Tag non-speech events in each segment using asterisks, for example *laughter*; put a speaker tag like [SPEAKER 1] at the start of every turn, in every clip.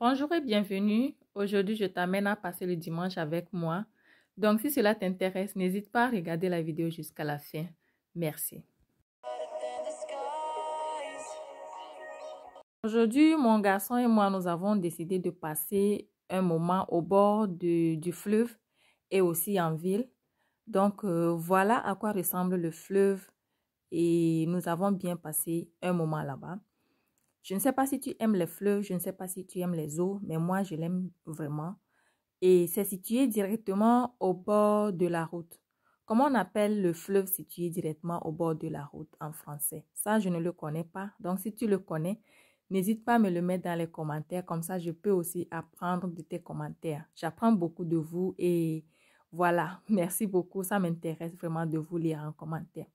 [SPEAKER 1] Bonjour et bienvenue. Aujourd'hui, je t'amène à passer le dimanche avec moi. Donc, si cela t'intéresse, n'hésite pas à regarder la vidéo jusqu'à la fin. Merci. Aujourd'hui, mon garçon et moi, nous avons décidé de passer un moment au bord du fleuve et aussi en ville. Donc, euh, voilà à quoi ressemble le fleuve et nous avons bien passé un moment là-bas. Je ne sais pas si tu aimes les fleuves, je ne sais pas si tu aimes les eaux, mais moi, je l'aime vraiment. Et c'est situé directement au bord de la route. Comment on appelle le fleuve situé directement au bord de la route en français Ça, je ne le connais pas. Donc, si tu le connais, n'hésite pas à me le mettre dans les commentaires. Comme ça, je peux aussi apprendre de tes commentaires. J'apprends beaucoup de vous et voilà. *laughs* Merci beaucoup. Ça m'intéresse vraiment de vous lire en commentaire.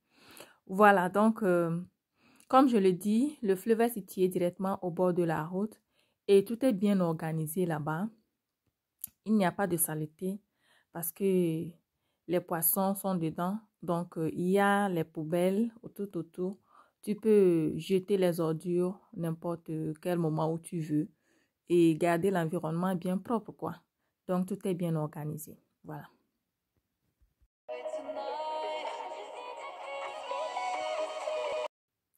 [SPEAKER 1] Voilà, donc... Euh, comme je le dis, le fleuve est situé directement au bord de la route et tout est bien organisé là-bas. Il n'y a pas de saleté parce que les poissons sont dedans. Donc, euh, il y a les poubelles tout autour. Tu peux jeter les ordures n'importe quel moment où tu veux et garder l'environnement bien propre, quoi. Donc, tout est bien organisé. Voilà.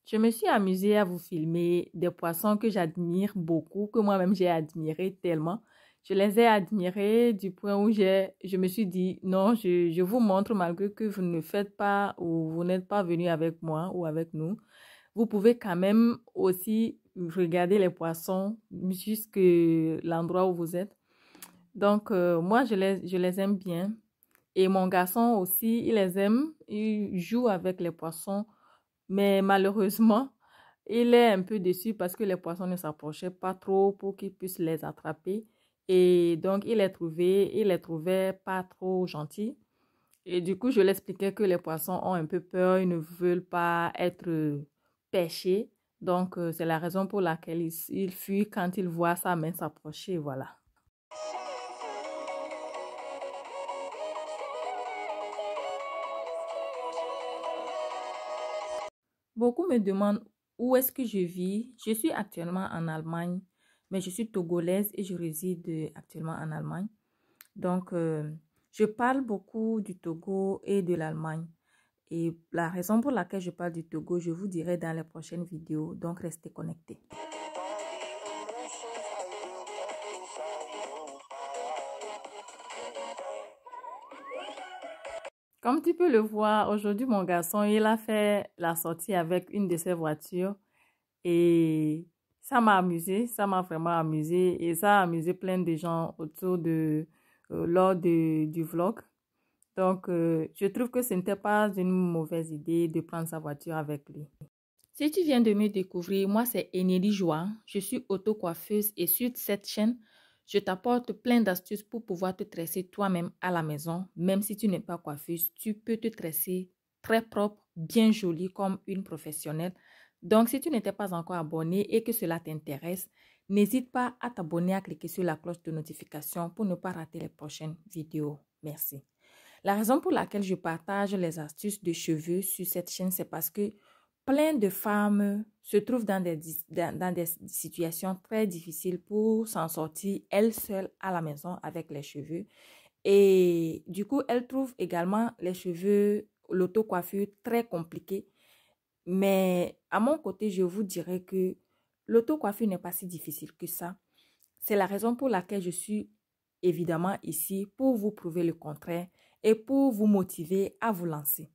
[SPEAKER 1] Je me suis amusée à vous filmer des poissons que j'admire beaucoup, que moi-même j'ai admiré tellement. Je les ai admirés du point où j'ai, je me suis dit, non, je, vous montre malgré que vous ne faites pas ou vous n'êtes pas venu avec moi ou avec nous. Vous pouvez quand même aussi regarder les poissons jusque l'endroit où vous êtes. Donc, euh, moi, je les, je les aime bien. Et mon garçon aussi, il les aime. Il joue avec les poissons mais malheureusement, il est un peu déçu parce que les poissons ne s'approchaient pas trop pour qu'il puisse les attraper. Et donc, il les il les trouvait pas trop gentils. Et du coup, je l'expliquais que les poissons ont un peu peur, ils ne veulent pas être pêchés. Donc, euh, c'est la raison pour laquelle il fuit quand il voit sa main s'approcher, voilà. Beaucoup me demandent où est-ce que je vis. Je suis actuellement en Allemagne, mais je suis togolaise et je réside euh, actuellement en Allemagne. Donc, euh, je parle beaucoup du Togo et de l'Allemagne. Et la raison pour laquelle je parle du Togo, je vous dirai dans les prochaines vidéos. Donc, restez connectés. Comme tu peux le voir, aujourd'hui, mon garçon, il a fait la sortie avec une de ses voitures et ça m'a amusé, ça m'a vraiment amusé et ça a amusé plein de gens autour de, euh, lors du vlog. Donc, euh, je trouve que ce n'était pas une mauvaise idée de prendre sa voiture avec lui. Si tu viens de me découvrir, moi c'est Enélie Joie. Je suis auto-coiffeuse et sur cette chaîne, je t'apporte plein d'astuces pour pouvoir te tresser toi-même à la maison. Même si tu n'es pas coiffuse, tu peux te tresser très propre, bien jolie comme une professionnelle. Donc, si tu n'étais pas encore abonné et que cela t'intéresse, n'hésite pas à t'abonner, à cliquer sur la cloche de notification pour ne pas rater les prochaines vidéos. Merci. La raison pour laquelle je partage les astuces de cheveux sur cette chaîne, c'est parce que plein de femmes se trouvent dans des, dans, des situations très difficiles pour s'en sortir elles seules à la maison avec les cheveux. Et du coup, elles trouvent également les cheveux, l'auto-coiffure très compliquée. Mais à mon côté, je vous dirais que l'auto-coiffure n'est pas si difficile que ça. C'est la raison pour laquelle je suis évidemment ici pour vous prouver le contraire et pour vous motiver à vous lancer.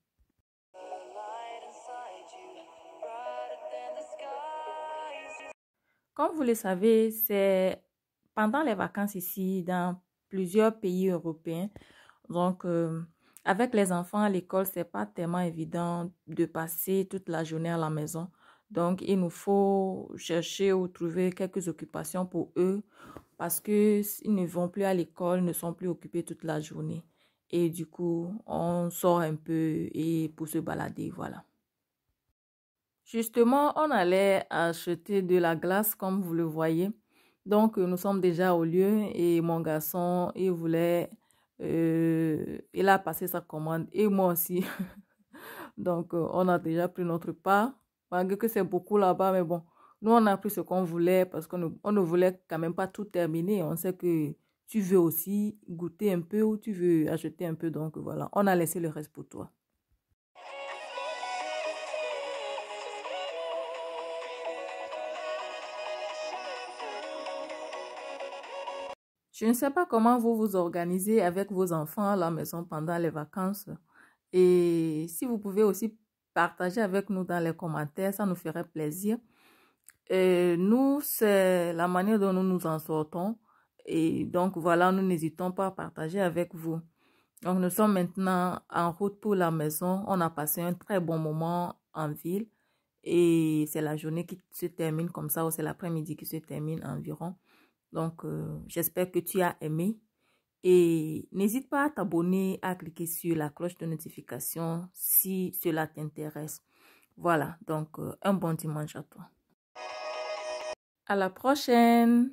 [SPEAKER 1] Comme vous le savez, c'est pendant les vacances ici dans plusieurs pays européens. Donc, euh, avec les enfants à l'école, c'est pas tellement évident de passer toute la journée à la maison. Donc, il nous faut chercher ou trouver quelques occupations pour eux parce que ne vont plus à l'école, ne sont plus occupés toute la journée. Et du coup, on sort un peu et pour se balader, voilà. Justement, on allait acheter de la glace comme vous le voyez. Donc, euh, nous sommes déjà au lieu et mon garçon, il voulait, euh, il a passé sa commande et moi aussi. *laughs* Donc, euh, on a déjà pris notre part. Malgré que c'est beaucoup là-bas, mais bon, nous, on a pris ce qu'on voulait parce qu'on ne voulait quand même pas tout terminer. On sait que tu veux aussi goûter un peu ou tu veux acheter un peu. Donc, voilà, on a laissé le reste pour toi. Je ne sais pas comment vous vous organisez avec vos enfants à la maison pendant les vacances. Et si vous pouvez aussi partager avec nous dans les commentaires, ça nous ferait plaisir. Euh, nous, c'est la manière dont nous nous en sortons. Et donc voilà, nous n'hésitons pas à partager avec vous. Donc nous sommes maintenant en route pour la maison. On a passé un très bon moment en ville. Et c'est la journée qui se termine comme ça, ou c'est l'après-midi qui se termine environ. Donc, euh, j'espère que tu as aimé. Et n'hésite pas à t'abonner, à cliquer sur la cloche de notification si cela t'intéresse. Voilà, donc euh, un bon dimanche à toi. À la prochaine